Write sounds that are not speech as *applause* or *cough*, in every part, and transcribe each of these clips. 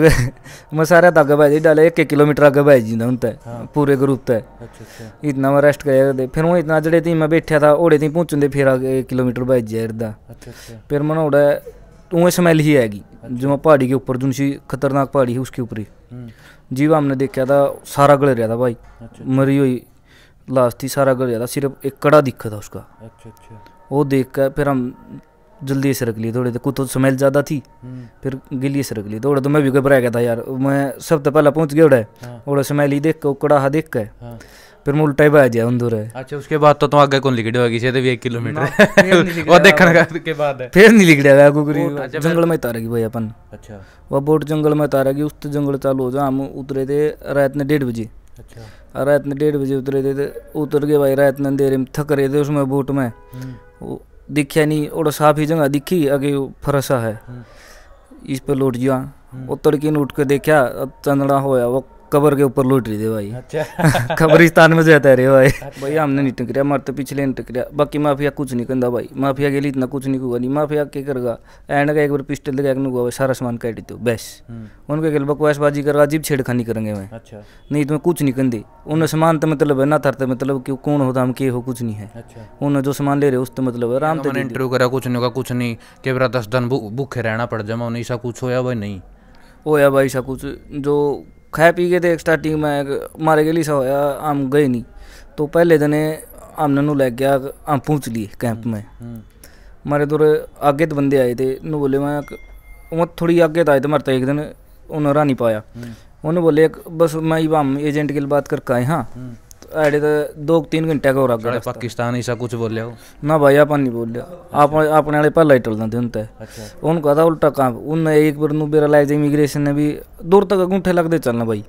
मैं सारे धागे भाई डाले एक एक किलोमीटर आगे भाई जी हूं ते हाँ। पूरे ग्रुप ते अच्छा, अच्छा। इतना मैं रेस्ट कर फिर हूं इतना जड़े थी मैं बैठा था ओड़े थी पहुंचन दे फिर आगे एक किलोमीटर भाई जी यार अच्छा, फिर मन ओड़ा उए स्मेल ही आएगी जो मैं पहाड़ी के ऊपर जो सी खतरनाक पहाड़ी उसके ऊपर ही हम्म। जी हमने देखा था सारा गल रहा था भाई मरी हुई लास्ट ही सारा गल रहा था सिर्फ एक कड़ा दिखा था उसका वो देख कर फिर हम जल्दी से रख ली थोड़ी देर कुछ स्मेल ज़्यादा थी हम्म। फिर गिली से रख ली थोड़ा तो मैं भी घबरा गया था यार मैं सब तो पहला गया उड़ा हाँ। स्मेल ही देख के कड़ाहा देख हाँ। फिर मैं उल्टा ही बह अंदर अच्छा उसके बाद तो तुम आगे कौन लिखड़ी होगी से तो भी एक किलोमीटर और *laughs* देखने का के बाद है फिर नहीं लिखड़ा है अच्छा, जंगल में उतारा भाई अपन अच्छा वह बोट जंगल में उतारा उस तो जंगल चालू हो जा हम उतरे थे रात ने डेढ़ बजे अच्छा रात ने डेढ़ बजे उतरे थे तो उतर गए भाई रात ने अंधेरे में थक रहे थे उसमें बोट में हम्म। दिखा नहीं और साफ ही जगह दिखी अगे फरसा है हाँ। इस पर लौट जा और तड़के ने उठ के देखा चंदड़ा होया वो कबर के ऊपर लौट रही थी भाई अच्छा *laughs* कब्रिस्तान में जाता रहे भाई *laughs* अच्छा। भाई हमने नहीं टकरिया मारते तो पिछले नहीं टकरिया बाकी माफिया कुछ नहीं करता भाई माफिया के लिए इतना कुछ नहीं होगा नहीं माफिया क्या करेगा एंड का एक बार पिस्टल लगा नहीं हुआ सारा सामान काट देते बस हम्म। उनके खेल बकवासबाजी करेगा अजीब छेड़खानी करेंगे मैं अच्छा नहीं तुम्हें तो कुछ नहीं करती उन्हें सामान तो मतलब है ना थरते तो मतलब कि कौन होता हम के हो कुछ नहीं है अच्छा। उन्हें जो सामान ले रहे उसका मतलब आराम से इंटरव्यू करा कुछ नहीं होगा कुछ नहीं केवरा दस दिन भूखे रहना पड़ जाए ऐसा कुछ होया भाई नहीं होया भाई ऐसा कुछ जो ਖਾ ਪੀ ਕੇ ਤੇ ਐਕਸਟਰਾ ਟੀਮ ਆ ਮਾਰੇ ਗਲੀ ਸਾ ਹੋਇਆ ਆਮ ਗਏ ਨਹੀਂ ਤੋ ਪਹਿਲੇ ਦਿਨੇ ਆਮਨ ਨੂੰ ਲੈ ਗਿਆ ਆਮ ਪਹੁੰਚ ਲਈ ਕੈਂਪ ਮੈਂ ਮਾਰੇ ਦੁਰ ਅੱਗੇ ਤੇ ਬੰਦੇ ਆਏ ਤੇ ਨੂੰ ਬੋਲੇ ਮੈਂ ਉਹ ਥੋੜੀ ਅੱਗੇ ਤਾਂ ਆਇਆ ਤੇ ਮਰਤਾ ਇੱਕ ਦਿਨ ਉਹਨਾਂ ਰਾਣੀ ਪਾਇਆ ਉਹਨੂੰ ਬੋਲੇ ਬਸ ਮੈਂ ਹੀ ਬਾਮ ਏਜੰਟ ਕੇ ਲ ਬਾਤ ਕਰ ਕੇ ਹਾਂ अड़े तो दो तीन घंटे का हो रहा पाकिस्तान ऐसा कुछ बोल हो ना भाई अपन नहीं बोल आप अपने वाले पहला ही टलना थे उनते अच्छा। उनको था उल्टा काम उनने एक बार नू बेरा लाए इमिग्रेशन ने भी दूर तक अंगूठे लग दे चलना भाई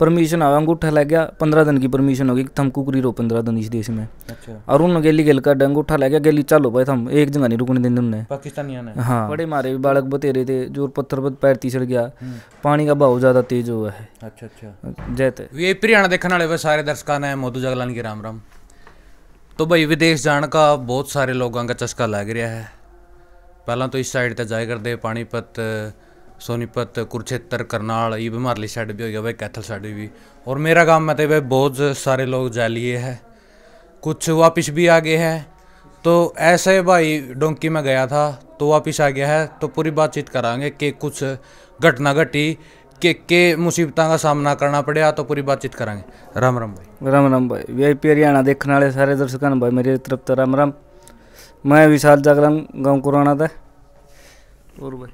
परमिशन अच्छा। आवा अंगूठा लग गया पंद्रह दिन की परमिशन होगी थम कुकरी रो पंद्रह दिन इस देश में अच्छा। और उन गेली गेल का अंगूठा लग गया गेली चलो भाई थम एक जगह नहीं रुकने देंगे उनने हाँ बड़े मारे बालक बतेरे थे जोर पत्थर पैर तीसर गया हम्म। पानी का बहाव ज्यादा तेज हुआ है अच्छा अच्छा जय वीआईपी हरियाणा देखने वाले सारे दर्शकों ने मोदू जगलानी की राम राम तो भाई विदेश जाने का बहुत सारे लोगों का चस्का लग रहा है पहला तो इस साइड तक जाए करते पानीपत सोनीपत कुरुक्षेत्र करनाल ये बीमारली साइड भी हो गया भाई कैथल साइड भी और मेरा काम में तो भाई बहुत सारे लोग जा लिए है कुछ वापिस भी आ गए हैं तो ऐसे भाई डोंकी में गया था तो वापिस आ गया है तो पूरी बातचीत कराएंगे कि कुछ घटना घटी के के सामना करना पड़े ਕਰਨਾ ਪੜਿਆ ਤਾਂ ਪੂਰੀ राम राम राम राम राम ਰਾਮ ਰਾਮ ਭਾਈ ਵੀਆਈਪੀ ਹਰਿਆਣਾ ਦੇਖਣ ਵਾਲੇ ਸਾਰੇ ਦਰਸ਼ਕਾਂ ਨੂੰ भाई मेरी तरफ तो राम राम मैं विशाल जागराम गाँव को था और भाई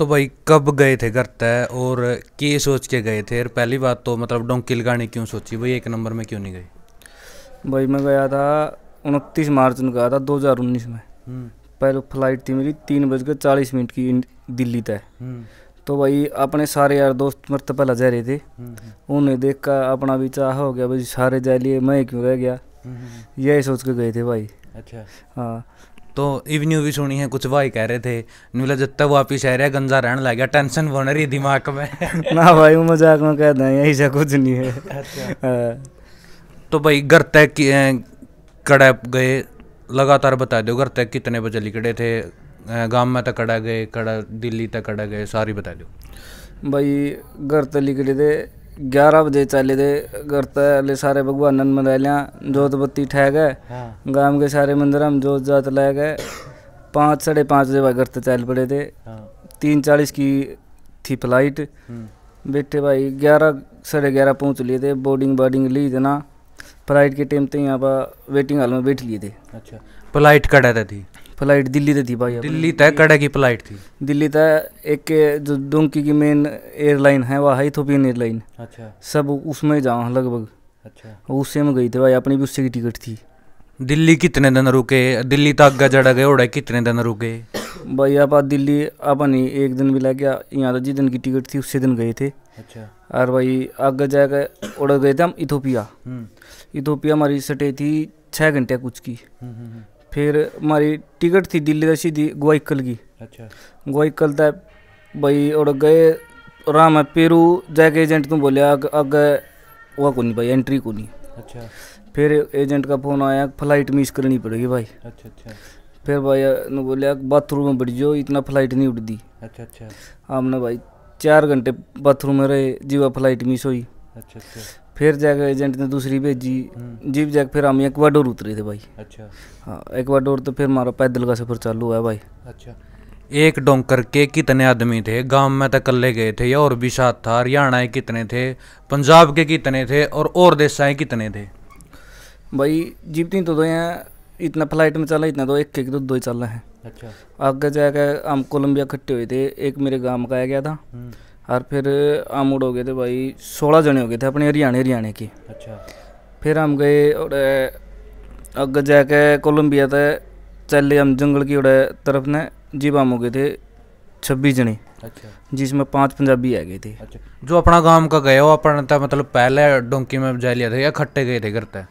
तो भाई कब गए थे घर तय और के सोच के गए थे और पहली बात तो मतलब डोंकी लगाने क्यों सोची भाई एक नंबर में क्यों नहीं गई भाई मैं गया था उनतीस मार्च में गया था 2019 में हम्म। पहले फ्लाइट थी मेरी तीन बज चालीस मिनट की दिल्ली तय तो भाई अपने सारे यार दोस्त मरते तो पहला जा रहे थे हम्म, हम्म। उन्हें देख कर अपना भी चाह हो गया भाई सारे जा लिए मैं क्यों रह गया हम्म, यही सोच के गए थे भाई अच्छा हाँ तो इवन्यू भी सुनी है कुछ भाई कह रहे थे बोला जब तक वापिस आ रहा गंजा रहने लग गया टेंशन बन रही दिमाग में *laughs* ना भाई मजाक में कह दें यही से कुछ नहीं है अच्छा। हाँ। तो भाई घर तक कड़प गए लगातार बता दो घर तक कितने बजे निकले थे ગામમાં તો કડા ગયે કડા દિલ્હી તક કડા ગયે સારી બતા દो भाई घर तो निकले थे ग्यारह बजे चले थे घर तले सारे भगवान मना लिया जोत बत्ती ठह गए गांव के सारे मंदिर हम जोत जात लाए गए पाँच साढ़े पाँच बजे घर तक चल पड़े थे तीन चालीस की थी फ्लाइट बैठे भाई ग्यारह साढ़े ग्यारह पहुँच लिए थे बोर्डिंग बोर्डिंग ली थे फ्लाइट के टाइम तो यहाँ पर वेटिंग हॉल में बैठ लिए थे अच्छा फ्लाइट कड़ा थी फ्लाइट दिल्ली से थी भाई दिल्ली तय कड़े की फ्लाइट थी दिल्ली तय एक जो डोंकी की मेन एयरलाइन है वह इथोपियन एयरलाइन अच्छा सब उसमें जाओ लगभग अच्छा उससे में गई थे भाई अपनी भी उससे की टिकट थी दिल्ली कितने दिन रुके दिल्ली तक अग्गा जड़ा गए उड़े कितने दिन रुके भाई आप दिल्ली अपन ही एक दिन भी लग गया यहाँ तो जिस दिन की टिकट थी उससे दिन गए थे अच्छा और भाई आगे जाकर उड़ गए थे हम इथोपिया इथोपिया हम्म। हमारी सटे थी छः घंटे कुछ की हम्म, हम्म, फिर हमारी टिकट थी दिल्ली से सीधी ग्वाइकल की अच्छा ग्वाइकल तक भाई और गए और है पेरू जाके एजेंट को बोले आगे वह को भाई एंट्री को नहीं अच्छा फिर एजेंट का फ़ोन आया फ्लाइट मिस करनी पड़ेगी भाई अच्छा अच्छा फिर भाई ने बोले बाथरूम में बैठ जाओ इतना फ्लाइट नहीं उठती अच्छा अच्छा हमने भाई चार घंटे बाथरूम में रहे जीवा फ्लाइट मिस हुई अच्छा, अच्छा फिर जाकर एजेंट ने दूसरी भेजी हम्म। जीप जाकर फिर हम एक्वाडोर उतरे थे भाई अच्छा हाँ एक्वाडोर तो फिर हमारा पैदल का सफर चालू हुआ भाई अच्छा एक डोंकर के कितने आदमी थे गांव में तक तो कल्ले गए थे या और भी साथ था हरियाणा के कितने थे पंजाब के कितने थे और और देशाएँ कितने थे भाई जीपनी तो दो यहाँ इतना फ्लाइट में चला इतना दो एक एक दो तो दो ही चल रहे हैं अच्छा आगे जाकर हम कोलंबिया इकट्ठे हुए थे एक मेरे गांव का आ गया था हम्म। और फिर हम उड़ हो गए थे भाई सोलह जने हो गए थे अपने हरियाणा हरियाणा के अच्छा फिर हम गए और अगर जाके कोलंबिया थे चले हम जंगल की उड़े तरफ ने जीप हम हो गए थे छब्बीस जने अच्छा जिसमें पांच पंजाबी आ गए थे अच्छा जो अपना गांव का गए हो अपना तो मतलब पहले डोंकी में जा लिया था या खट्टे गए थे घर तक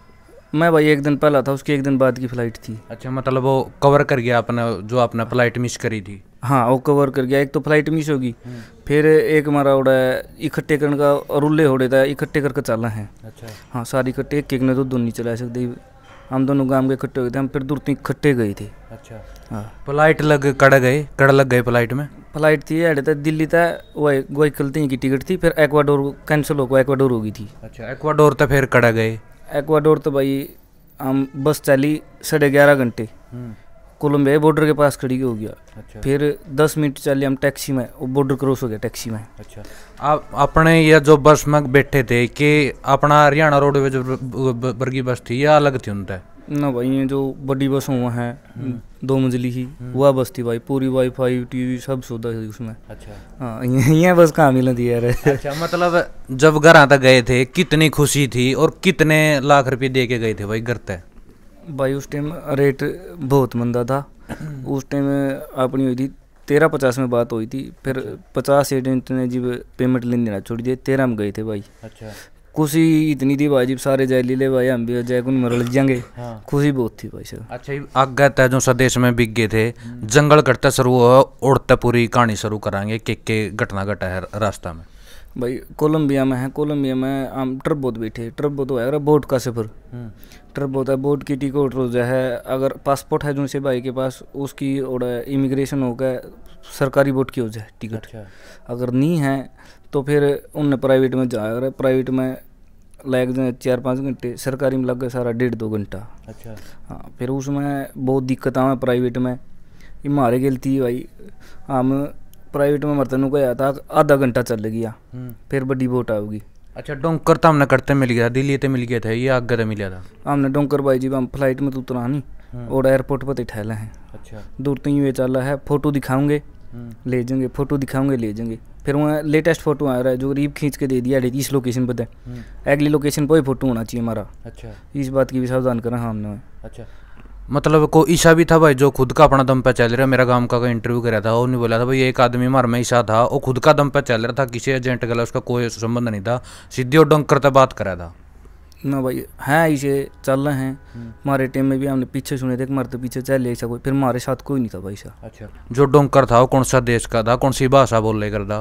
मैं भाई एक दिन पहला था उसकी एक दिन बाद की फ़्लाइट थी अच्छा मतलब वो कवर कर गया अपना जो आपने फ़्लाइट मिस करी थी हाँ वो कवर कर गया एक तो फ्लाइट मिस होगी हम्म। फिर एक हमारा उड़ा है इकट्ठे करने का रुले हो रहे है इकट्ठे करके चलना है अच्छा हाँ सारे इकट्ठे एक एक ने तो दोनों नहीं चला सकते हम दोनों गांव के इकट्ठे हुए थे हम फिर दूर तीन इकट्ठे गए थे अच्छा हाँ फ्लाइट लग कड़ गए कड़ लग गए फ्लाइट में फ्लाइट थी अरे तो दिल्ली तक वो गोई कलती की टिकट थी फिर एक्वाडोर कैंसिल होकर एक्वाडोर होगी थी अच्छा एक्वाडोर तो फिर कड़ा गए एक्वाडोर तो भाई हम बस चली साढ़े ग्यारह घंटे हम्म। कोलम्बिया बॉर्डर के पास खड़ी हो गया अच्छा। फिर दस मिनट चले हम टैक्सी में बॉर्डर क्रॉस हो गया टैक्सी में अच्छा आप अपने ये जो बस में बैठे थे कि अपना हरियाणा रोडवेज वर्गी बस थी या अलग थी उनका ना भाई ये जो बड़ी बस हुआ है दो मंजिली ही हम्म। वह बस थी भाई पूरी वाई वाईफाई टीवी सब सुविधा थी उसमें अच्छा हाँ ये बस कहाँ मिला थी यार अच्छा मतलब जब घर आता गए थे कितनी खुशी थी और कितने लाख रुपये दे के गए थे भाई घर तक भाई उस टाइम रेट बहुत मंदा था उस टाइम अपनी हुई थी तेरह पचास में बात हुई थी फिर पचास एजेंट ने जी पेमेंट लेन देना छोड़ दिया तेरह में गए थे भाई अच्छा खुशी इतनी थी भाई जी सारे जय लीले भाई हम भी जय कुन मरल जाएंगे हाँ। खुशी बहुत थी भाई सर अच्छा आगे तय जो स्वदेश में बिक गए थे जंगल कटता शुरू उड़ते पूरी कहानी शुरू कराएंगे के के घटना घटा है रास्ता में भाई कोलंबिया में है कोलंबिया में हम ट्रबोत बैठे ट्रबोत हो बोट का सफर टर्ब होता है बोट की टिको रोजा है अगर पासपोर्ट है जूसे भाई के पास उसकी और इमिग्रेशन हो गया सरकारी बोट की हो जाए टिकट अच्छा। अगर नहीं है तो फिर उनने प्राइवेट में जा जाए प्राइवेट में लग जाए चार पाँच घंटे सरकारी में लग गए सारा डेढ़ दो घंटा अच्छा हाँ फिर उसमें बहुत दिक्कत आवे प्राइवेट में ये मारे गलती है भाई हम प्राइवेट में मरतन को आया था आधा घंटा चल गया हम्म। फिर बड़ी बोट आओगी अच्छा डोंकर तो हमने करते मिल गया दिल्ली तो मिल गया था ये आगे तो गया था हमने डोंकर भाई जी हम फ्लाइट में तो उतरा नहीं हम्म। और एयरपोर्ट पर ठहला है अच्छा दूर तो ये चल रहा है फोटो दिखाऊंगे हम्म। ले जाएंगे फोटो दिखाऊंगे ले जाएंगे फिर वहाँ लेटेस्ट फोटो आ रहा है जो गरीब खींच के दे दिया इस लोकेशन पर हम्म। अगली लोकेशन पर ही फोटो होना चाहिए हमारा अच्छा इस बात की भी सावधान करा हाँ, हमने अच्छा मतलब को ईशा भी था भाई जो खुद का अपना दम पे चल रहा मेरा गांव का इंटरव्यू कर रहा था उन्होंने बोला था भाई एक आदमी मार में ईशा था वो खुद का दम पे चल रहा था किसी एजेंट गला उसका कोई संबंध नहीं था सीधे और डंग करता बात रहा था ना भाई हैं ईशे चल रहे हैं हमारे हम्म। टीम में भी हमने पीछे सुने थे हमारे तो पीछे चल ऐसा कोई फिर हमारे साथ कोई नहीं था भाई सा अच्छा जो डोंकर था वो कौन सा देश का था कौन सी भाषा बोल रहे करता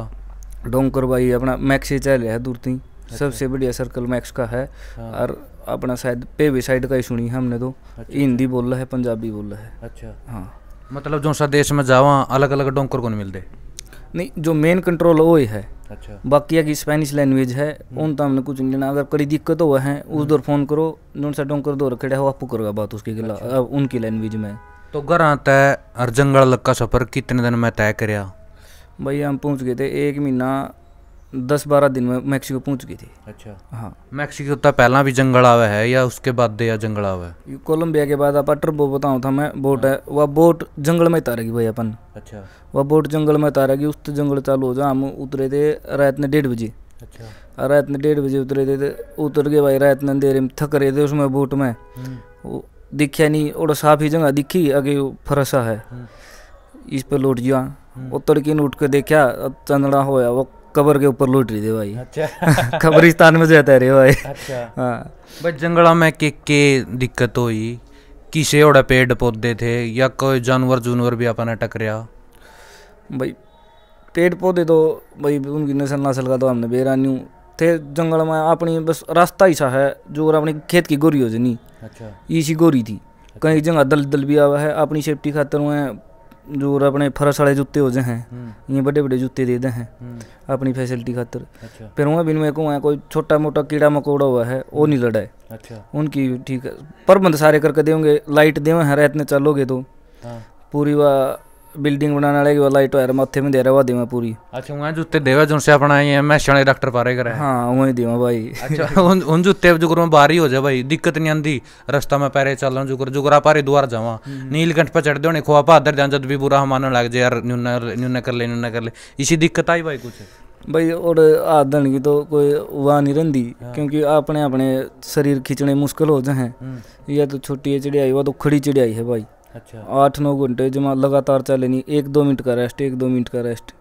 डोंकर भाई अपना मैक्स ही चल रहा है दूर थी अच्छा। सबसे बढ़िया सर्कल मैक्स का है हाँ। और अपना शायद पेवे साइड का ही सुनी है हमने तो अच्छा, अच्छा। हिंदी बोला है पंजाबी बोला है अच्छा हाँ मतलब जो सा देश में जावा अलग अलग डोंकर को नहीं मिलते नहीं जो मेन कंट्रोल वो ही है अच्छा बाकी की स्पेनिश लैंग्वेज है हम्म। उन तो हमने कुछ नहीं लेना अगर कड़ी दिक्कत हुआ है उस हम्म। दौर फोन करो जो सा डोंकर दो रखेड़ा हो आपको करेगा बात उसके गिला अच्छा। उनकी लैंग्वेज में तो घर आता है हर जंगल का सफर कितने दिन में तय कराया भाई हम पहुँच गए थे एक महीना दस बारह दिन में मैक्सिको पहुंच गई थी अच्छा हाँ मैक्सिको तो पहला भी जंगल आवा है या उसके बाद या जंगल आवा कोलंबिया के बाद आप टर्बो बताऊँ था मैं बोट है हाँ। वह बोट जंगल में उतारेगी भाई अपन अच्छा वह बोट जंगल में उतारेगी उस जंगल चालू हो जा हम उतरे थे रात ने डेढ़ बजे अच्छा रात में डेढ़ बजे उतरे थे तो उतर गए भाई रात ने अंधेरे में थक रहे थे उसमें बोट में हम्म। दिखा नहीं और साफ ही जगह दिखी अगे फरसा है हम्म। इस पर लौट गया वो तड़के उठ के देखा चंदड़ा होया वो कबर के ऊपर लूट रही थी भाई अच्छा *laughs* कब्रिस्तान में जाता रहे भाई अच्छा हाँ बस जंगला में के के दिक्कत हुई किसे और पेड़ पौधे थे या कोई जानवर जूनवर भी अपने टकरिया भाई पेड़ पौधे तो भाई उनकी नस्ल नस्ल का तो हमने बेरा नहीं थे जंगल में अपनी बस रास्ता ही सा है जो अपनी खेत की गोरी हो जनी अच्छा ये सी गोरी थी कहीं अच्छा। जगह दल दल भी आवा है अपनी सेफ्टी खातर वहाँ जो अपने फरस वाले जूते हो जाए ये बड़े बड़े जूते दे दें हैं अपनी फैसिलिटी खातर अच्छा। फिर वहाँ बिन मेरे कहूँ कोई छोटा मोटा कीड़ा मकोड़ा हुआ है वो नहीं लड़ा है अच्छा। उनकी ठीक है प्रबंध सारे करके देंगे लाइट देवे हैं रहते चलोगे तो पूरी वह बिल्डिंग बनाने वाले की लाइट वायर माथे में देरा हुआ देवा पूरी अच्छा वहाँ जूते देवा जो से अपना ये मैं शणे डॉक्टर पारे करे हाँ वही देवा भाई अच्छा उन उन जूते जुगर में बारी हो जाए भाई दिक्कत नहीं आंदी रास्ता में पैरे चल रहा जुगर जुगरा पारे द्वार जावा नीलकंठ पर चढ़ दे खोआ पादर जान जद भी बुरा हमारा लग जाए यार न्यूना न्यूना कर ले न्यूना कर ले इसी दिक्कत आई भाई कुछ भाई और आदन की तो कोई वहाँ नहीं रहती क्योंकि अपने अपने शरीर खींचने मुश्किल हो जाए या तो छोटी चिड़ियाई वह तो खड़ी चिड़ियाई है भाई अच्छा आठ नौ घंटे जमा लगातार चलेनी एक दो मिनट का रेस्ट एक दो मिनट का रेस्ट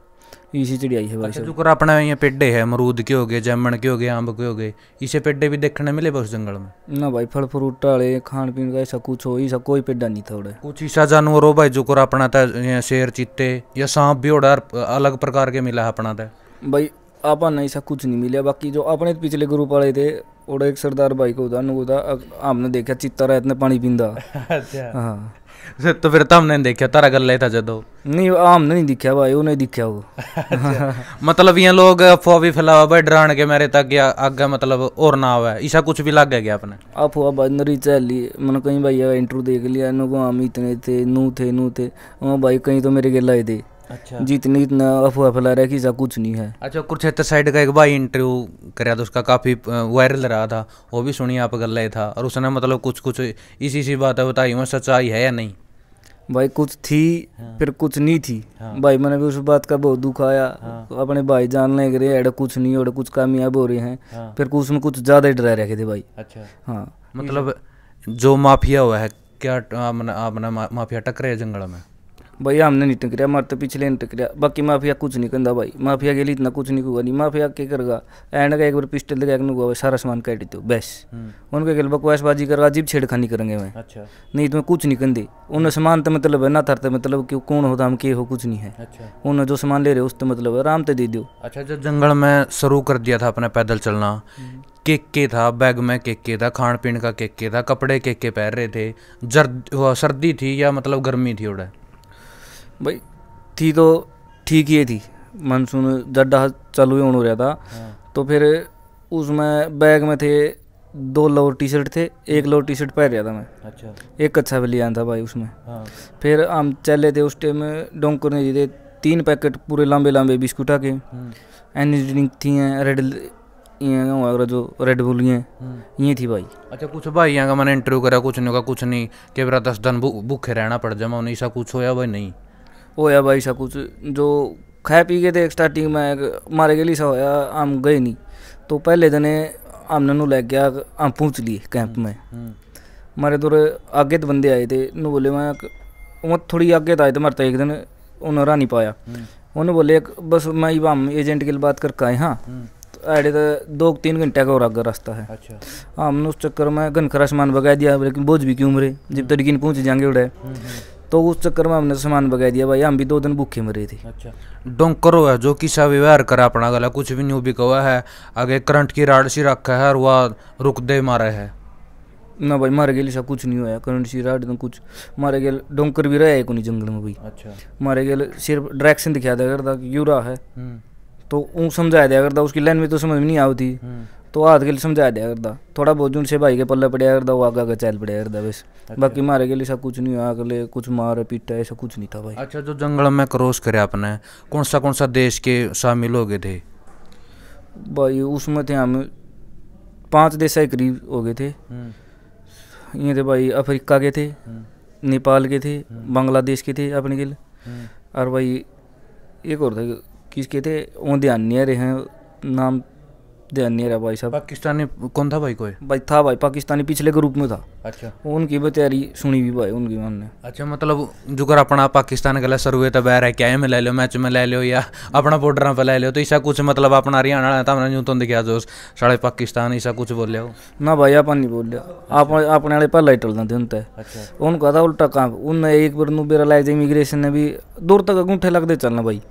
इसी चढ़ियाई है भाई अच्छा, अपना यहाँ पेडे है अमरूद के हो गए जामुन के हो गए आम के हो गए इसे पेडे भी देखने मिले उस जंगल में ना भाई फल फ्रूट वाले खान पीन का ऐसा कुछ हो ऐसा कोई पेडा नहीं था कुछ ऐसा जानवर हो भाई जो कर अपना था तो शेर चीते या सांप भी उड़ा अलग प्रकार के मिला अपना था तो। भाई अपन ऐसा कुछ नहीं मिला बाकी जो अपने पिछले ग्रुप वाले थे और एक सरदार भाई को था नुको था आपने देखा चित्ता रहते पानी पींदा *laughs* अच्छा हाँ तो फिर तुमने तो देखा तारा गले था जदो नहीं हमने नहीं दिखा भाई उन्हें दिखा वो *laughs* मतलब ये लोग अफवाह भी फैलावा भाई डरान के मेरे तक या आगे मतलब और ना आवे ऐसा कुछ भी लग गया अपने अफवाह बंदरी चली मैंने कहीं भाई इंटरव्यू देख लिया इनको हम इतने थे नू थे नू थे भाई कहीं तो मेरे गे ही थे अच्छा जितनी इतना अफवाह फैला रहा है कि ऐसा कुछ नहीं है अच्छा कुरुक्षेत्र साइड का एक भाई इंटरव्यू कराया था उसका काफ़ी वायरल रहा था वो भी सुनिए आप गल था और उसने मतलब कुछ कुछ इसी सी बातें बताई हुई सच्चाई है या नहीं भाई कुछ थी हाँ। फिर कुछ नहीं थी हाँ। भाई मैंने भी उस बात का बहुत दुख आया हाँ। अपने भाई जान ले गए एडा कुछ नहीं और कुछ कामयाब हो रहे हैं हाँ। फिर कुछ में कुछ ज़्यादा ही डरा रखे थे भाई अच्छा हाँ मतलब जो माफिया हुआ है क्या आपने आपने माफिया टकरे जंगल में भैया हमने नहीं टकरिया मारे तो पिछले ने टकरिया बाकी माफिया कुछ नहीं कहता भाई माफिया के इतना कुछ नहीं कुआ नहीं माफिया क्या करेगा एंड का एक बार पिस्टल लगा के हुआ सारा सामान काट देते बस हम्म। उनके गल बकवासबाजी करगा अजीब छेड़खानी करेंगे मैं अच्छा नहीं तो कुछ नहीं कहते उन्हें हम्म। सामान तो मतलब है ना थरते तो मतलब कि कौन होता हम के हो कुछ नहीं है अच्छा। उन्हें जो सामान ले रहे उस तो मतलब आराम से तो दे दो अच्छा जब जंगल में शुरू कर दिया था अपना पैदल चलना हम्म। केक के था बैग में केक के था खान पीन का केक के था कपड़े केक के पहन रहे थे जर्द सर्दी थी या मतलब गर्मी थी उड़ा भाई थी तो ठीक ही थी मानसून जब डहा चालू होने हो रहा था हाँ। तो फिर उसमें बैग में थे दो लोअर टी शर्ट थे एक लोअर टी शर्ट पहन रहा था मैं अच्छा एक अच्छा भी लिया था भाई उसमें हाँ। फिर हम चले थे उस टाइम डोंकर ने जीते तीन पैकेट पूरे लंबे लंबे बिस्कुट आके हम्म। एनर्जी ड्रिंक थी रेड जो रेड बुल ये हम्म। ये थी भाई अच्छा कुछ भाई का मैंने इंटरव्यू करा कुछ नहीं होगा कुछ नहीं कि मेरा दस दिन भूखे रहना पड़ जाए मैं उन्हें ऐसा कुछ होया भाई नहीं होया भाई सा कुछ जो खा पी गए थे स्टार्टिंग में मारे गए सा होया हम गए नहीं तो पहले दिन हम ननू लग गया हम पहुँच लिए कैंप में हम्म। मारे तो आगे तो बंदे आए थे नू बोले मैं वो थोड़ी आगे तो आए थे मारता एक दिन उन्होंने रहा नहीं पाया हम्म। उन्होंने बोले बस मैं ही हम एजेंट के लिए बात करके आए हाँ आड़े हम्म। तो दो तीन घंटे का और आगे रास्ता है अच्छा हमने उस चक्कर में घन खरा सामान बगा दिया लेकिन बोझ भी क्यों मरे जब तक पहुँच जाएंगे उड़े तो उस चक्कर में हमने सामान बगा दिया भाई हम भी दो दिन भूखे मरे थे अच्छा डोंकरो है जो किसा व्यवहार करा अपना गला कुछ भी न्यू बिकवा है आगे करंट की राड सी रखा है और वह रुक दे मारा है ना भाई मारे गए सब कुछ नहीं होया करंट सी राड कुछ मारे गए डोंकर भी रहा कोई जंगल में भाई अच्छा मारे गए सिर्फ डायरेक्शन दिखाया था करता यूरा है हम्म। तो समझाया दिया करता उसकी लाइन में तो समझ में नहीं आती हम्म। तो हाथ के लिए समझा दिया करता थोड़ा बहुत जून से भाई के पल्ले पड़िया करता वो आगे आगे चल पड़िया करता बस अच्छा। बाकी मारे के लिए ऐसा कुछ नहीं हुआ अगले कुछ मार पीटा ऐसा कुछ नहीं था भाई अच्छा जो जंगल में क्रॉस करे आपने कौन सा कौन सा देश के शामिल हो गए थे भाई उसमें थे हम पांच देश के करीब हो गए थे हम्म। ये थे भाई अफ्रीका के थे हम्म। नेपाल के थे हम्म। बांग्लादेश के थे अपने के लिए और भाई एक और था किसके थे वो ध्यान नहीं रहे हैं नाम ध्यान नहीं रहा भाई साहब पाकिस्तानी कौन था भाई कोई भाई था भाई पाकिस्तानी पिछले ग्रुप में था अच्छा उनकी बतेरी सुनी भी भाई उनकी हमने अच्छा मतलब जुकर अपना पाकिस्तान गला सरुए तो बैर है क्या में ले लो मैच में ले लो या अपना बॉर्डर पर ले लो तो ऐसा कुछ मतलब अपना हरियाणा वाला हमने यूं तो दिखाया जो साढ़े पाकिस्तान ऐसा कुछ बोले हो ना भाई अपन नहीं बोले आप अपने वाले पहला ही टलना दिन तय उनका था उल्टा काम उन एक बार नू बेरा इमिग्रेशन ने भी दूर तक अंगूठे लग दे चलना भाई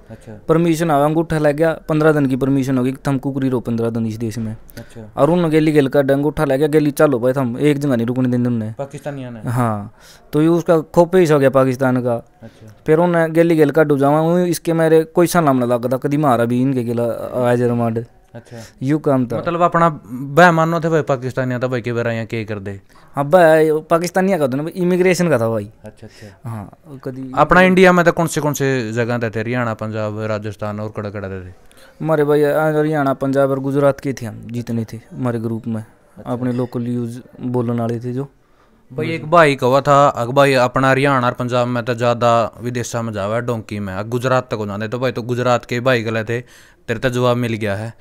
परमिशन अच्छा। आवा अंगूठा लग गया पंद्रह दिन की परमिशन होगी थम कुकरी रहो पंद्रह दिन इस देश में अच्छा। और उन गली गल का अंगूठा लग गया गली चलो भाई थम एक जगह नहीं रुकने देने हिंद ने पाकिस्तानिया ने हाँ तो ये उसका खोपे ही हो गया पाकिस्तान का अच्छा। फिर उन्हें गेली गेल का डुजावा इसके मेरे कोई सा नाम ना लगता कदी मारा भी इनके गेला आया जरमाड अच्छा यू काम था मतलब अपना बह मानो थे भाई पाकिस्तानिया था भाई के बेरा यहाँ के कर दे हाँ भाई पाकिस्तानिया का तो ना इमिग्रेशन का था भाई अच्छा अच्छा हाँ कभी अपना इंडिया में तो कौन से कौन से जगह थे हरियाणा पंजाब राजस्थान और कड़ा कड़ा थे हमारे भाई हरियाणा पंजाब और गुजरात की थी हम जितनी थी हमारे ग्रुप में अपने लोकल यूज बोलने वाले थे जो भाई एक भाई कहवा था अग भाई अपना हरियाणा और पंजाब में तो ज़्यादा विदेशा में जावा है डोंकी में अग गुजरात तक हो जाते तो भाई तो गुजरात के भाई गले थे तेरे तो जवाब मिल गया है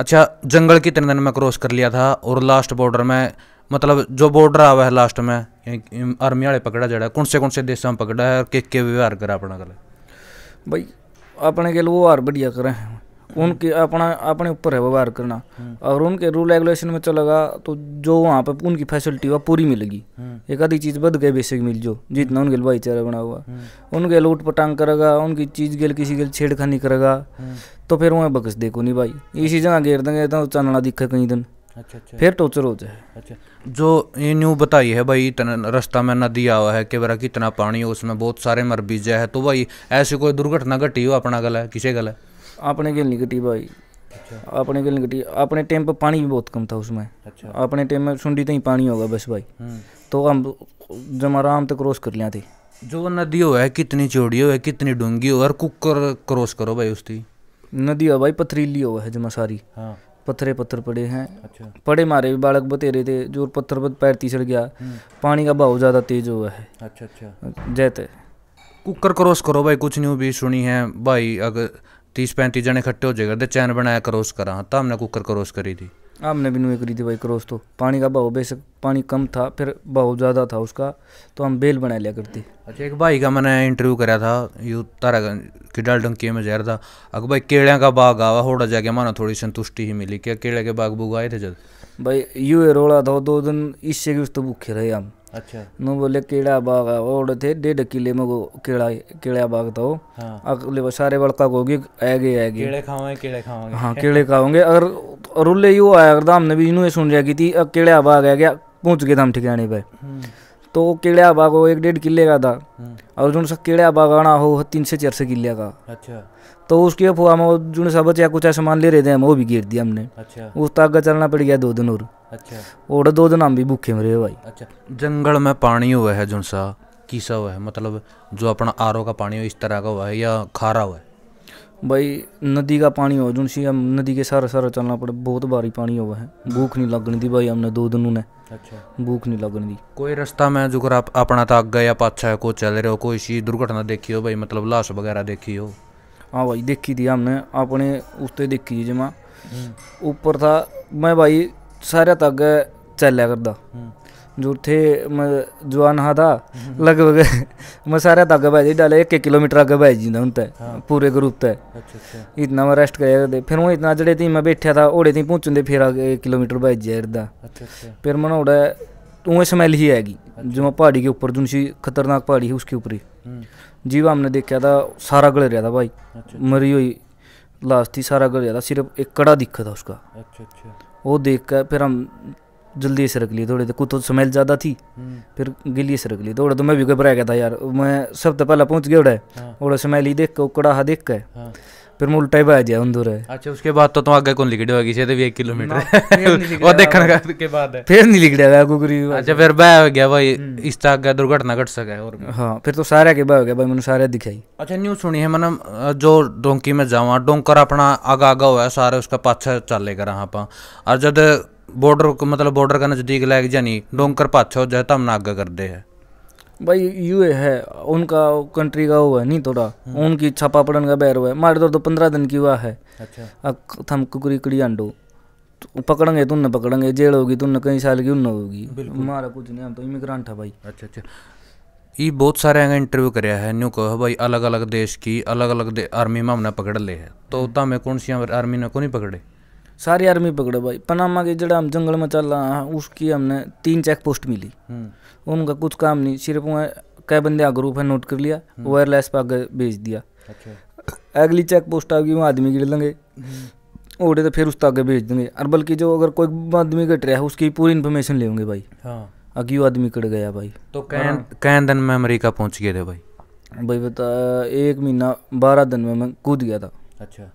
अच्छा जंगल कितने दिन में क्रॉस कर लिया था और लास्ट बॉर्डर में मतलब जो बॉर्डर आवा है लास्ट में आर्मी वाले पकड़ा जड़ा कौन से कौन से देशों में पकड़ा है और के के व्यवहार करा अपना गले भाई अपने के लिए वो हार बढ़िया करें उनके अपना अपने ऊपर है व्यवहार करना हम्म। और उनके रूल रेगुलेशन में चलेगा तो जो वहाँ पे उनकी फैसिलिटी वह पूरी मिलेगी हम्म। एक आधी चीज़ बद गए बेसिक मिल जो जितना उनके भाईचारा बना हुआ हम्म। उनके लूट पटांग करेगा उनकी चीज़ गेल किसी गेल छेड़खानी करेगा तो फिर वहाँ बकस देखो नहीं भाई इसी जगह घेर देंगे तो चानना दिखे कहीं दिन अच्छा अच्छा फिर टोचर हो तो जाए अच्छा जो ये न्यू बताई है भाई इतना रास्ता में नदी आवा है कि बरा कितना पानी हो उसमें बहुत सारे मर बीजे है तो भाई ऐसी कोई दुर्घटना घटी हो अपना गला किसे गला अपने के निगटी भाई अच्छा अपने के निगटी अपने टाइम पर पानी भी बहुत कम था उसमें अच्छा अपने टाइम में सुंडी तक पानी होगा बस भाई हम्म। तो हम जब आराम से क्रॉस कर लिया थी जो नदी हो है कितनी चौड़ी हो है कितनी डूंगी हो और कुकर क्रॉस करो भाई उसकी नदी हो भाई पथरीली हो है जमा सारी हाँ। पत्थरे पत्थर पड़े हैं अच्छा। पड़े मारे भी बालक बतेरे थे जो पत्थर पर पैर तीसर गया हम्म। पानी का बहाव ज़्यादा तेज हुआ है अच्छा अच्छा जैते कुकर क्रॉस करो भाई कुछ न्यू भी सुनी है भाई अगर तीस पैंतीस जने इकट्ठे हो जाएगा चैन बनाया क्रॉस करा हाँ हमने कुकर क्रॉस करी थी हाँ, हमने भी नुए करी थी भाई क्रॉस तो पानी का भाव बेसक पानी कम था फिर भाव ज़्यादा था उसका तो हम बेल बना लिया करते अच्छा एक भाई का मैंने इंटरव्यू करा था यू तारागंज किडल डंकी में जहर था अगर भाई केड़े का बाग आवा होड़ा जाके माना थोड़ी संतुष्टि ही मिली क्या केड़े के बाग बुग आए थे जब भाई यू रोड़ा था दो दिन इससे भी उस तो भूखे रहे हम अच्छा नु बोले केड़ा बाग ओड़ थे डेढ़ किले में केड़ा केड़ा बाग तो वो हाँ। अगले वो सारे बड़का होगी आएगी आएगी केड़े खाओगे केड़े खाओगे हाँ केड़े खाओगे अगर रुले यू आया अगर हमने भी यूं सुन लिया की थी केड़ा बाग आ गया पहुंच गए हम ठिकाने पर तो बाग बागो एक डेढ़ किले का था और जो सा बाग आना हो तीन से चार से किले का अच्छा तो उसके अफवाह में जो सा बचा कुछ सामान ले रहे थे हम वो भी गिर दिया हमने अच्छा उस तक चलना पड़ गया दो दिन और अच्छा और दो दिन हम भी भूखे मरे भाई अच्छा जंगल में पानी हुआ है जो सा किसा हुआ है मतलब जो अपना आर का पानी हो इस तरह का हुआ है या खारा हुआ है भाई नदी का पानी हो जुनसी हम नदी के सारा सारा चलना पड़े बहुत भारी पानी हुआ है भूख नहीं लगन दी भाई हमने दो दिनों ने अच्छा भूख नहीं लगन दी कोई रास्ता में जो आप अपना तक गया पाछा है कोई चल रहे हो कोई सी दुर्घटना देखी हो भाई मतलब लाश वगैरह देखी हो हाँ भाई देखी थी हमने अपने उसते देखी थी जमा हम्म। ऊपर था मैं भाई सारे तक चलिया करता हम्म। जूठे जवान हा था हम्म। लगभग मैं सारा तक भाई डाले एक एक किलोमीटर आगे भाई जी हूं हाँ। पूरे ग्रुप तय अच्छा, अच्छा, इतना मैं रेस्ट कर फिर मैं इतना जड़े थी मैं बैठा था ओड़े थी पहुंचते फिर आगे एक किलोमीटर भाई जी दा अच्छा, अच्छा। फिर मैं ओड़ा तू स्मेल ही आएगी जो मैं पहाड़ी के ऊपर जो खतरनाक पहाड़ी है उसके ऊपर ही हम्म। जी हमने देखा था सारा गल रहा था भाई मरी हुई लास्ट ही सारा गल रहा था सिर्फ एक कड़ा दिखा था उसका अच्छा वो देख कर फिर हम जल्दी सरक लिए थोड़े कुछ स्मेल ज़्यादा थी हम्म। फिर गिली सरक ली थोड़ा तो मैं भी घबरा गया था यार मैं सबसे तो पहले पहुंच गया है और स्मेल ही देख के कड़ाहा देख के हाँ। फिर मैं उल्टा ही गया दूर अच्छा उसके बाद तो तुम आगे कौन लिखड़ी होगी से भी एक किलोमीटर *laughs* और देखने का के बाद है फिर नहीं लिखड़ा गया कुकरी अच्छा फिर बह हो गया भाई हम्म। इस तक का दुर्घटना घट सका और हाँ फिर तो सारे के बह हो गया भाई मैंने सारे दिखाई अच्छा न्यूज़ सुनी है मैंने जो डोंकी में जावा डोंकर अपना आगा आगा हुआ है सारे उसका पाछा चाले कर यहाँ और जब बॉर्डर मतलब बॉर्डर का नज़दीक लायक जानी डोंकर पाछो जो तमना आगे कर दे है भाई यूए है उनका कंट्री का हुआ नहीं थोड़ा हम्म। उनकी छापा पड़न का बैर हुआ है मारे तो, तो पंद्रह दिन की हुआ है अच्छा थम कुकरी कड़ी अंडो तो पकड़ेंगे तुम तो ना पकड़ेंगे जेल होगी तुम तो ना कई साल की उन होगी हमारा कुछ नहीं हम तो इमिग्रांट है भाई अच्छा अच्छा ये बहुत सारे आगे इंटरव्यू कर है न्यू कहो भाई अलग अलग देश की अलग अलग आर्मी में हमने पकड़ ले है तो हम्म। तमें कौन सी आर्मी ने को नहीं पकड़े सारी आर्मी पकड़ो भाई पनामा के जड़ा हम जंगल में चल रहा उसकी हमने तीन चेक पोस्ट मिली हम्म। उनका कुछ काम नहीं सिर्फ वहाँ कई बंदे का ग्रुप है नोट कर लिया वायरलेस हम्म। पर भेज दिया अच्छा। अगली चेक पोस्ट आ गई वहाँ आदमी गिर लेंगे हम्म। ओडे तो फिर उस तक भेज देंगे और बल्कि जो अगर कोई आदमी कट रहा है उसकी पूरी इन्फॉर्मेशन लेंगे भाई हाँ वो आदमी कट गया भाई तो कैन दिन में अमरीका पहुँच गए थे भाई भाई बता एक महीना बारह दिन में मैं कूद गया था अच्छा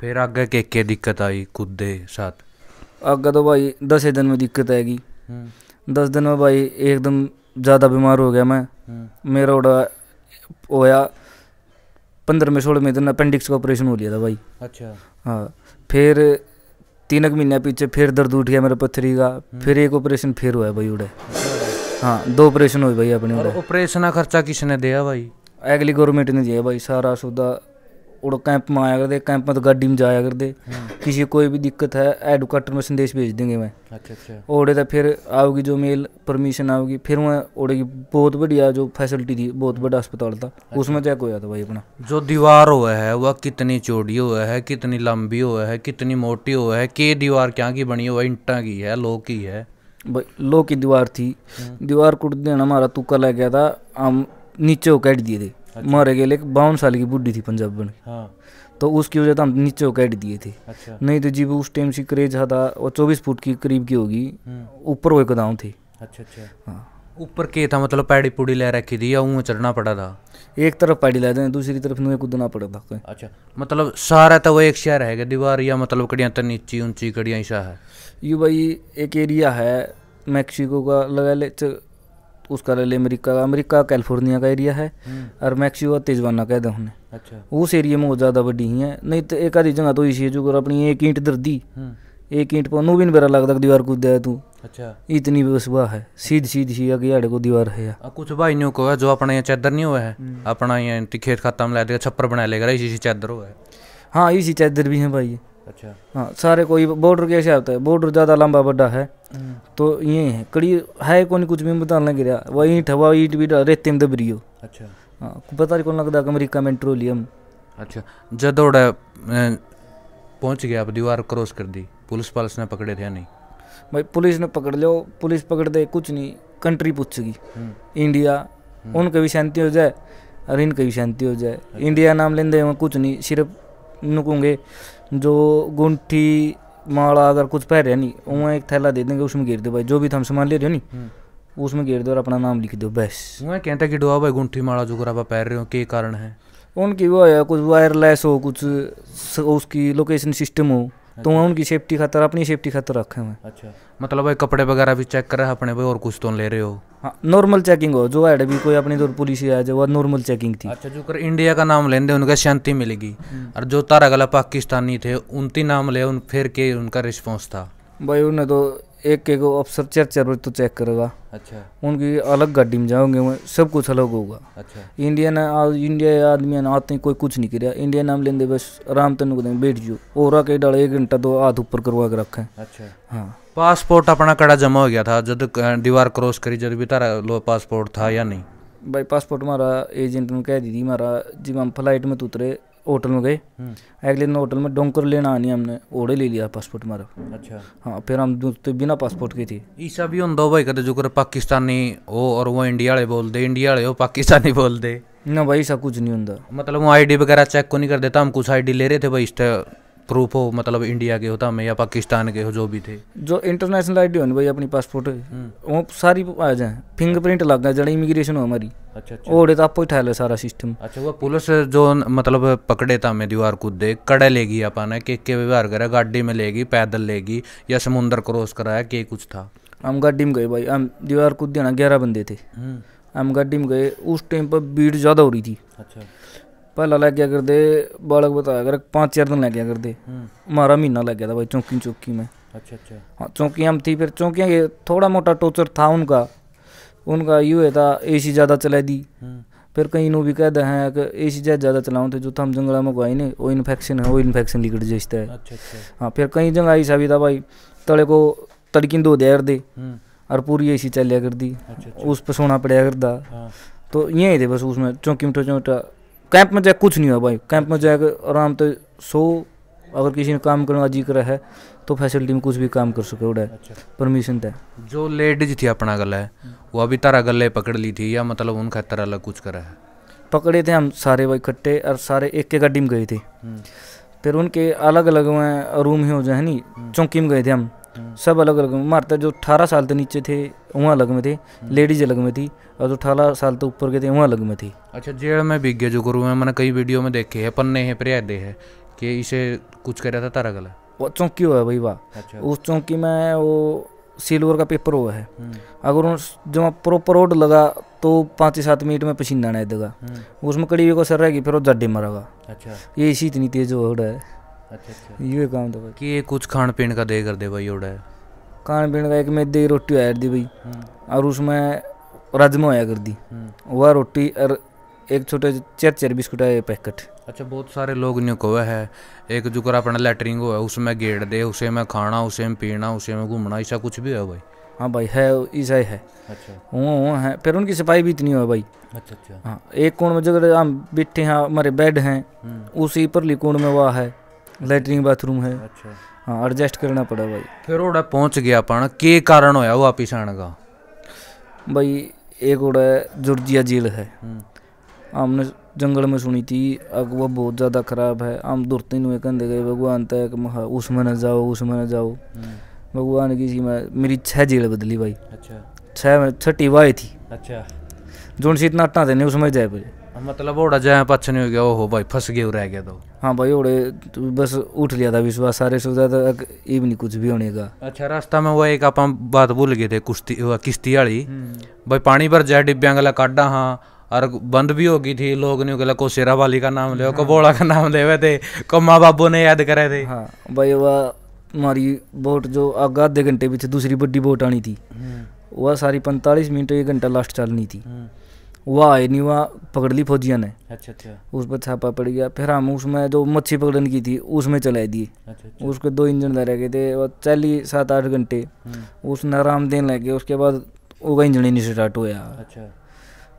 फिर आगे के क्या दिक्कत आई कूदे साथ आगे तो भाई दस दिन में दिक्कत आएगी दस दिन में भाई एकदम ज़्यादा बीमार हो गया मैं मेरा उड़ा होया पंद्रहवें सोलहवें दिन अपेंडिक्स का ऑपरेशन हो लिया था भाई अच्छा हाँ फिर तीन एक महीने पीछे फिर दर्द उठ गया मेरे पत्थरी का फिर एक ऑपरेशन फिर हुआ भाई उड़े हाँ दो ऑपरेशन हुए भाई अपने ऑपरेशन का खर्चा किसने दिया भाई अगली गवर्नमेंट ने दिया भाई सारा सौदा और कैंप में आया करते कैंप में तो गाड़ी में जाया करते हम्म। किसी कोई भी दिक्कत है हेडक्वार्टर में संदेश भेज देंगे मैं अच्छा अच्छा ओड़े तो फिर आओगी जो मेल परमिशन आओगी फिर वहाँ ओड़े बहुत बढ़िया जो फैसिलिटी थी बहुत बड़ा अस्पताल था अच्छा। उसमें चेक हो जाता भाई अपना जो दीवार हुआ है वह कितनी चौड़ी हुआ है कितनी लंबी हुआ है कितनी मोटी हुआ है के दीवार क्या की बनी हुआ इंटा की है लोह की है लो की दीवार थी हम्म। दीवार कुट देना हमारा तुक्का लग गया था हम नीचे वो दिए थे अच्छा। मारे गए एक बावन साल की बूढ़ी थी पंजाब में हाँ। तो उसकी वजह से हम नीचे कैट दिए थे अच्छा। नहीं तो जी उस टाइम से क्रेज था और चौबीस फुट की करीब की होगी हम्म। ऊपर वो कदाव थी अच्छा अच्छा हाँ ऊपर के था मतलब पैड़ी पुड़ी ले रखी थी या ऊँ चढ़ना पड़ा था एक तरफ पैड़ी ले दें दूसरी तरफ नुए कूदना पड़ा था अच्छा मतलब सारा तो वो एक शहर है दीवार या मतलब कड़ियाँ तो नीची ऊंची कड़ियाँ ऐसा है ये भाई एक एरिया है मैक्सिको का लगा ले उसका ले अमेरिका अमेरिका कैलिफोर्निया का एरिया है हम्म। और मैक्सिको और तेजवाना कह दें उन्हें अच्छा उस एरिया में वो ज़्यादा बड़ी ही है नहीं तो एक आधी जगह तो इसी है जो अपनी एक ईंट दर्दी हम्म। एक ईंट पर नू भी मेरा लगता दीवार कूद दे तू अच्छा इतनी बस है सीध सीध सी आगे आड़े को दीवार है यार कुछ भाई को है जो हम्म। अपना यहाँ चादर नहीं हुआ है अपना यहाँ खेत खाता में ला छप्पर बना लेगा इसी सी चादर हुआ है हाँ इसी चादर भी है भाई अच्छा हाँ सारे कोई बॉर्डर कैसे आता है बॉर्डर ज़्यादा लंबा बड़ा है तो ये है कड़ी है कौन कुछ भी बता तो ना गिरा वही ईट हवा ईट बीट रेते में दब हो अच्छा हाँ, पता नहीं कौन लगता अमरीका में पेट्रोलियम अच्छा जदोड़ा पहुंच गया आप दीवार क्रॉस कर दी पुलिस पालस ने पकड़े थे नहीं भाई पुलिस ने पकड़ लो पुलिस पकड़ दे कुछ नहीं कंट्री पूछेगी हम्म। इंडिया हम्म। उनका भी शांति हो जाए और इनका भी शांति हो जाए अच्छा। इंडिया नाम लेंदे कुछ नहीं सिर्फ नुकूंगे जो गुंठी माला अगर कुछ पहरे नहीं वो एक थैला दे देंगे उसमें घेर दो भाई जो भी थम सामान ले रहे हो नहीं हम्म। उसमें घेर दो और अपना नाम लिख दो बस वहाँ कहता कि डुआ भाई गुंठी माला जो आप पहन रहे हो के कारण है उनकी वो है कुछ वायरलेस हो कुछ उसकी लोकेशन सिस्टम हो तो वहाँ अच्छा। उनकी सेफ्टी खातर अपनी सेफ्टी खातर रखे हुए अच्छा मतलब भाई कपड़े वगैरह भी चेक कर रहे अपने भाई और कुछ तो ले रहे हो हाँ नॉर्मल चेकिंग हो जो है भी कोई अपनी दूर पुलिस आ जाए वो नॉर्मल चेकिंग थी अच्छा जो कर इंडिया का नाम लेंगे उनके शांति मिलेगी हम्म। और जो तारा गला पाकिस्तानी थे उनती नाम ले उन फिर के उनका रिस्पॉन्स था भाई उन्हें तो एक एक अफसर चार चार बजे तो चेक करेगा अच्छा उनकी अलग गाड़ी में जाओगे सब कुछ अलग होगा अच्छा इंडियन इंडिया आदमी आते हैं कोई कुछ नहीं किया इंडिया नाम लेंदे बस आराम तेन को बैठ जाओ और के डाले एक घंटा दो हाथ ऊपर करवा के रखें अच्छा हाँ पासपोर्ट अपना कड़ा जमा हो गया था जब दीवार क्रॉस करी जब भी तारा लो पासपोर्ट था या नहीं भाई पासपोर्ट मारा एजेंट ने कह दी थी मारा जब हम फ्लाइट में तो उतरे होटल में गए हम्म। अगले दिन होटल में डोंकर लेना आनी हमने ओड़े ले लिया पासपोर्ट हमारा अच्छा हाँ फिर हम तो बिना पासपोर्ट के थे ईसा भी होंगे भाई कद जो कर पाकिस्तानी हो और वो इंडिया वाले बोलते इंडिया वाले हो पाकिस्तानी बोलते ना भाई ऐसा कुछ नहीं होता मतलब वो आईडी वगैरह चेक को तो नहीं कर देता हम कुछ आईडी ले रहे थे भाई इस प्रूफ हो मतलब इंडिया के हो तम या पाकिस्तान के हो जो भी थे जो इंटरनेशनल आईडी होनी भाई अपनी पासपोर्ट हम्म। वो सारी आ जाए फिंगरप्रिंट लग गए जड़ा इमिग्रेशन हो हमारी अच्छा ओड़े अच्छा। तो आपको ही ठहले सारा सिस्टम अच्छा वो पुलिस जो मतलब पकड़े था मैं दीवार कूद दे कड़े लेगी अपन के के व्यवहार करे गाड़ी में लेगी पैदल लेगी या समुंदर क्रॉस कराया के कुछ था हम गाड़ी में गए भाई हम दीवार कूद देना ग्यारह बंदे थे हम्म। हम गाड़ी में गए उस टाइम पर भीड़ ज़्यादा हो रही थी अच्छा ਪਹਿਲਾਂ ਲੈ ਗਿਆ ਕਰਦੇ ਬਾਲਕ ਬਤਾਇਆ ਕਰ पाँच ਚਾਰ ਦਿਨ ਲੈ ਗਿਆ ਕਰਦੇ हमारा महीना लग गया था भाई चौकी चौकी में अच्छा अच्छा हाँ चौकियाँ हम थी फिर चौकियाँ ये थोड़ा मोटा टॉर्चर था उनका उनका यूँ है था ए सी ज़्यादा चला दी फिर कहीं नो भी कह दे हैं कि ए सी ज़्यादा चलाऊँ तो जो था हम जंगला में गई नहीं वो इन्फेक्शन है वो इन्फेक्शन लिखट जैसता है अच्छा अच्छा हाँ फिर कहीं जगह ऐसा भी था भाई तड़े को तड़किन दो देर दे और पूरी ए सी चलिया कर दी उस पर सोना पड़ा करता तो ये थे बस उसमें चौकी कैंप में जाए कुछ नहीं हुआ भाई कैंप में जाकर आराम से तो सो अगर किसी ने काम करना करा है तो फैसिलिटी में कुछ भी काम कर सके उड़ा अच्छा। परमिशन था जो लेडीज थी अपना गला है वो अभी तारा गले पकड़ ली थी या मतलब उनका तरह अलग कुछ करा है पकड़े थे हम सारे भाई इकट्ठे और सारे एक के गड्डी में गए थे हम्म। फिर उनके अलग अलग रूम ही हो जाए नी हम्म। चौकी में गए थे हम सब अलग अलग में जो अठारह साल से नीचे थे वहाँ अलग में थे हम्म। लेडीज अलग में थी और जो अठारह साल तो ऊपर के थे वहाँ अलग में थी अच्छा जेल में बिग गया जो गुरु है मैंने कई वीडियो में देखे है पन्ने हैं प्रया दे है कि इसे कुछ कह रहा था तारा गला वो चौंकी हुआ है भाई वाह अच्छा। उस चौंकी में वो सिल्वर का पेपर हुआ है हम्म। अगर उन जो प्रोपर ओड लगा तो पाँच सात मिनट में पसीना नहीं देगा हम्म। उसमें कड़ी को सर रहेगी फिर वो जड्डे मरेगा अच्छा ये इसी इतनी तेज ओड है अच्छा, अच्छा। ये काम था भाई कि कुछ खान पीन का दे कर दे भाई ओडा खान पीन का एक मैदे की रोटी आया दी भाई हम्म। और उसमें राजमा आया कर दी हम्म। वह रोटी और एक छोटे चार चार बिस्कुट है पैकेट अच्छा बहुत सारे लोग ने कहे है एक जो अपना लेटरिंग हो उसमें गेट दे उसे में खाना उसे में पीना उसे में घूमना ऐसा कुछ भी है भाई हाँ भाई है ऐसा ही है अच्छा वो है फिर उनकी सफाई भी इतनी हो भाई अच्छा अच्छा हाँ एक कोण में जगह हम बैठे हैं हमारे बेड हैं हम्म। उसी परली कोण में वह है ਲੈਟਰਿੰਗ ਬਾਥਰੂਮ ਹੈ ਅੱਛਾ हाँ एडजस्ट करना पड़ा भाई फिर ओड़ा पहुंच गया अपन के कारण होया वापिस आने का भाई एक ओड़ा जॉर्जिया जेल है हमने हम्म। जंगल में सुनी थी अगवा बहुत ज़्यादा ख़राब है हम दुरती नुए कहते गए भगवान तक तो उसमें न जाओ उसमें न जाओ हम्म। भगवान की सी मैं मेरी छः जेल बदली भाई अच्छा छः छठी वाई थी अच्छा जोन सी इतना अट्टा देने उसमें जाए भाई मतलब ओड़ा जाए पछ नहीं हो गया ओहो भाई फंस गए रह गया तो हाँ भाई ओड़े बस उठ लिया था विश्वास सारे सुविधा तक तो ये भी कुछ भी होने का अच्छा रास्ता में वो एक आप बात भूल गए थे कुश्ती किश्ती वाली हम्म। भाई पानी भर जाए डिब्बियाँ गला काटा हाँ और बंद भी होगी थी लोग नहीं गला को वाली का नाम ले हाँ। कबोड़ा का नाम ले थे को बाबू ने याद करे थे हाँ भाई वह हमारी बोट जो आगे आधे घंटे पीछे दूसरी बड़ी बोट आनी थी हम्म। वह सारी पैंतालीस मिनट एक घंटा लास्ट चलनी थी हम्म। वो आए नहीं वहाँ पकड़ ली फौजिया ने अच्छा अच्छा उस पर छापा पड़ गया फिर हम उसमें जो मच्छी पकड़ने की थी उसमें चलाई दी अच्छा, अच्छा। उसके दो इंजन रह गए थे और चली सात आठ घंटे हम्म। उसने आराम देने लगे उसके बाद वो इंजन ही नहीं स्टार्ट हुआ अच्छा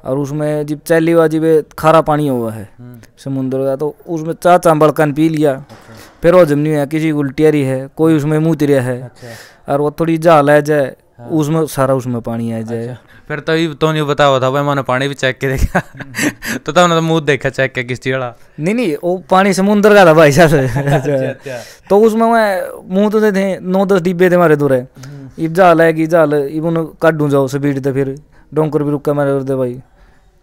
और उसमें जब चाली वाजी पे खारा पानी हुआ है हम्म। समुद्र का तो उसमें चाचा बड़कन पी लिया अच्छा। फिर वो जमनी हुआ किसी को उल्टियारी है कोई उसमें मुँह तिरिया है अच्छा। और वो थोड़ी जाल है जाए उसमें सारा उसमें पानी आ जाएगा अच्छा। फिर तभी तो नहीं बताओ था भाई मैंने पानी भी चेक के देखा तो तब तो मुंह देखा चेक के किश्ती वाला नहीं नहीं वो पानी समुंदर का था भाई साहब तो उसमें मैं मुंह तो थे नौ दस डिब्बे थे मारे दूर इब जाल है कि जाल इवन काटू जाओ स्पीड तो फिर डोंकर भी रुका मारे करते भाई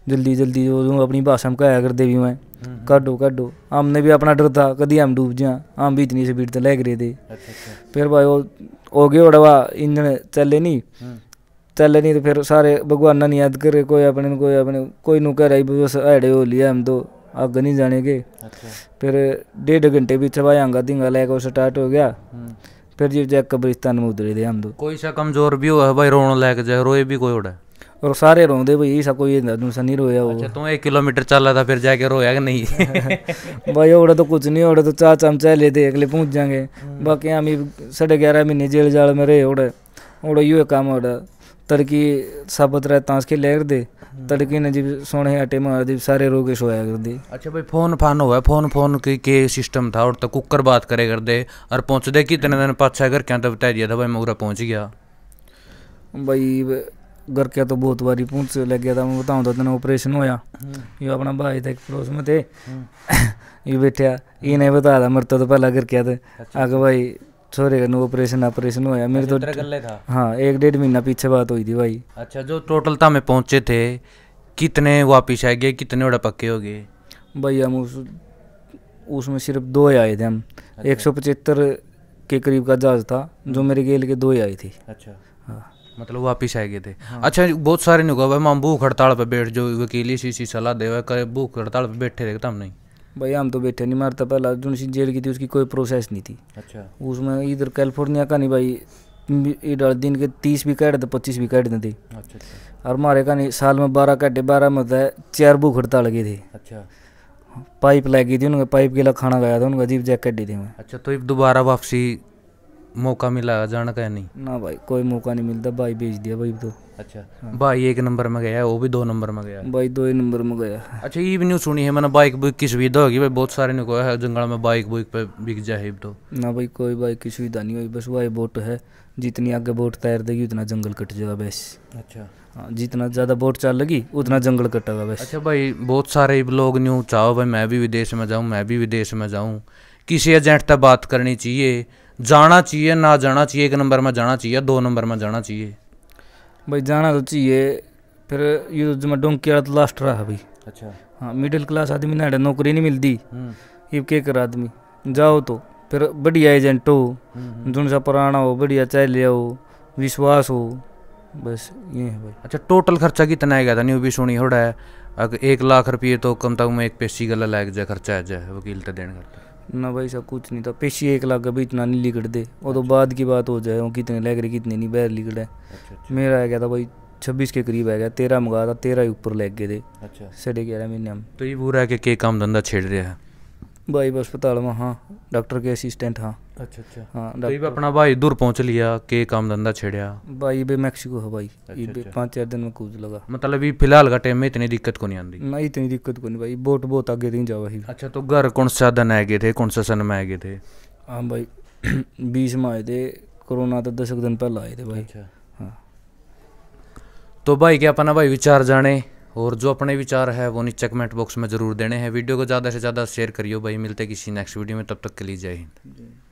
जल्दी जल्दी जो अपनी भाषा में कहा करते भी मैं काटो काटो हमने भी अपना डर था कभी हम डूब जाए हम भी इतनी स्पीड तो लग रहे थे फिर भाई वो हो गए उड़वा इंजन चले नहीं हम्म। चले नहीं तो फिर सारे भगवान नहीं याद करे कोई अपने कोई अपने कोई नु कह रही बस हेड़े हो लिया हम तो आगे नहीं जाने के अच्छा। फिर डेढ़ घंटे भी भाई आंगा दिंगा लेकर स्टार्ट हो गया हम्म। फिर जी जैक कब्रिस्तान में उतरे थे हम तो कोई सा कमजोर भी हो भाई रोने लग जाए रोए भी कोई उड़ा और सारे रोंदे भाई ऐसा कोई धनुषा नहीं रोया अच्छा तू एक किलोमीटर चला था फिर जाके रोया कि नहीं भाई ओड़ा तो कुछ नहीं ओड़ा तो चार चमचा लेते अगले पहुंच जाएंगे बाकी हम साढ़े ग्यारह महीने जेल जाल में रहे ओड़े ओड़ा यू काम ओड़ा तड़की साबत रहे तांस के लहर दे तड़की ने जी सोने आटे मार दी सारे रोग सोया कर दी अच्छा भाई फोन फान हुआ फोन फोन की के सिस्टम था और तो कुकर बात करे कर दे और पहुंच दे कितने दिन पाछा कर क्या तो बता दिया था भाई मैं पहुंच गया भाई गरक्या तो बहुत बारी पूछ लग गया था मैं बताऊँ तो ऑपरेशन होया हम्म। ये अपना भाई था एक पड़ोस में थे ये बैठा ये नहीं बताया था मेरे तो, तो पहला गरक्या था अच्छा। आगे भाई छोरे का ऑपरेशन ऑपरेशन होया मेरे अच्छा, तो हाँ एक डेढ़ महीना पीछे बात हुई थी भाई अच्छा जो टोटलता में पहुंचे थे कितने वापिस आ गए कितने उड़ा पक्के हो गए भाई हम उस उसमें सिर्फ दो आए थे हम अच्छा। एक सौ पचहत्तर के करीब का जहाज था जो हम्म। मेरे गेल के दो ही आई थी अच्छा मतलब वापिस आ गए थे हाँ। अच्छा बहुत सारे नहीं हुआ भाई हम भूख हड़ताल पर बैठ जो वकील सी सी सलाह दे भूख हड़ताल पर बैठे रहता हम नहीं भाई हम तो बैठे नहीं मारता पहला जो जेल की थी उसकी कोई प्रोसेस नहीं थी अच्छा उसमें इधर कैलिफोर्निया का नहीं भाई इधर दिन के तीस भी कैट थे पच्चीस भी कैट थे अच्छा, अच्छा। और हमारे का नहीं साल में बारह कैटे बारह में होता तो है चार भूख हड़ताल गए थे अच्छा पाइप गई थी उनका पाइप गेला खाना गया था उनका जीप जैकेट दी थी मैं अच्छा तो दोबारा वापसी मौका मिला जाने का नहीं ना भाई कोई मौका नहीं मिलता भाई भेज दिया भाई तो अच्छा भाई एक नंबर में गया वो भी दो नंबर में गया भाई दो ही नंबर में गया अच्छा ये भी न्यूज सुनी है मैंने बाइक बुक की सुविधा होगी भाई बहुत सारे ने कहा है जंगल में बाइक बुक पे बिक जाए तो ना भाई कोई बाइक की सुविधा नहीं हुई बस वही बोट है जितनी आगे बोट तैर देगी उतना जंगल कट जाएगा बस अच्छा जितना ज़्यादा बोट चाल लगी उतना जंगल कटेगा बस अच्छा भाई बहुत सारे लोग न्यू चाहो भाई मैं भी विदेश में जाऊँ मैं भी विदेश में जाऊँ किसी एजेंट तक बात करनी चाहिए जाना चाहिए ना जाना चाहिए एक नंबर में जाना चाहिए दो नंबर में जाना चाहिए भाई जाना तो चाहिए फिर ये जो तो डोंकी वाला तो लास्ट रहा भाई अच्छा हाँ मिडिल क्लास आदमी ना नौकरी नहीं मिलती हम्म। ये क्या कर आदमी जाओ तो फिर बढ़िया एजेंट हो जिनसा पुराना हो बढ़िया चाय ले आओ विश्वास हो बस ये है भाई अच्छा टोटल खर्चा कितना आएगा था न्यू भी सुनी थोड़ा है अगर एक लाख रुपये तो कम तक में एक पेशी गला लायक जाए खर्चा आ जाए वकील तो देने करता ना भाई सब कुछ नहीं था पेशी एक लाख का इतना नहीं लिखट दे और तो बाद की बात हो जाए वो कितने लग रहे कितने नहीं बैर लिखट है अच्छा, अच्छा। मेरा आ गया था भाई छब्बीस के करीब आ गया तेरह मंगा था तेरह ऊपर लग गए थे अच्छा साढ़े ग्यारह महीने हम तो ये बुरा है कि के काम धंधा छेड़ रहा है भाई अस्पताल में हाँ डॉक्टर के असिस्टेंट हाँ अच्छा अच्छा हाँ डॉक्टर तो अपना भाई दूर पहुंच लिया के काम धंधा छेड़िया भाई बे मैक्सिको है भाई अच्छा, अच्छा। पाँच चार दिन में कूद लगा मतलब ये फिलहाल का टाइम में इतनी दिक्कत को नहीं आती ना इतनी दिक्कत को नहीं भाई बोट बहुत आगे नहीं जावा ही अच्छा तो घर कौन सा दिन आए गए थे कौन सा सन में आए गए थे हाँ भाई बीस में आए थे कोरोना तो दस दिन पहले आए थे भाई हाँ तो भाई क्या अपना भाई विचार जाने और जो अपने विचार है वो नीचे कमेंट बॉक्स में ज़रूर देने हैं वीडियो को ज़्यादा से ज़्यादा शेयर करियो भाई मिलते किसी नेक्स्ट वीडियो में तब तक के लिए जय हिंद